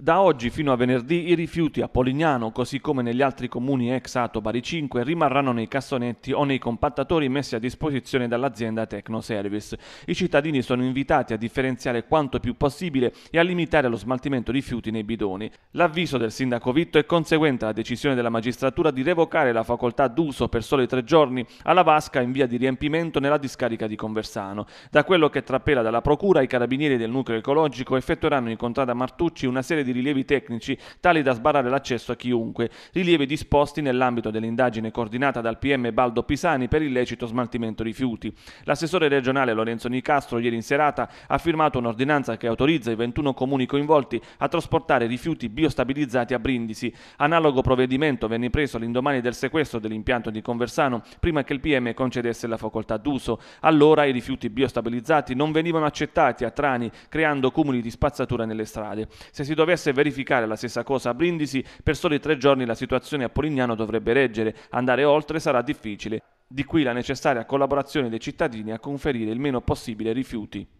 Da oggi fino a venerdì i rifiuti a Polignano, così come negli altri comuni ex Ato Bari 5, rimarranno nei cassonetti o nei compattatori messi a disposizione dall'azienda Tecno Service. I cittadini sono invitati a differenziare quanto più possibile e a limitare lo smaltimento rifiuti nei bidoni. L'avviso del sindaco Vitto è conseguente alla decisione della magistratura di revocare la facoltà d'uso per soli tre giorni alla vasca in via di riempimento nella discarica di Conversano. Da quello che trapela dalla procura, i carabinieri del nucleo ecologico effettueranno incontrata a Martucci una serie di di rilievi tecnici tali da sbarrare l'accesso a chiunque, rilievi disposti nell'ambito dell'indagine coordinata dal PM Baldo Pisani per illecito smaltimento rifiuti. L'assessore regionale Lorenzo Nicastro ieri in serata ha firmato un'ordinanza che autorizza i 21 comuni coinvolti a trasportare rifiuti biostabilizzati a Brindisi. Analogo provvedimento venne preso l'indomani del sequestro dell'impianto di Conversano prima che il PM concedesse la facoltà d'uso. Allora i rifiuti biostabilizzati non venivano accettati a Trani, creando cumuli di spazzatura nelle strade. Se si dovesse potesse verificare la stessa cosa a Brindisi, per soli tre giorni la situazione a Polignano dovrebbe reggere, andare oltre sarà difficile. Di qui la necessaria collaborazione dei cittadini a conferire il meno possibile rifiuti.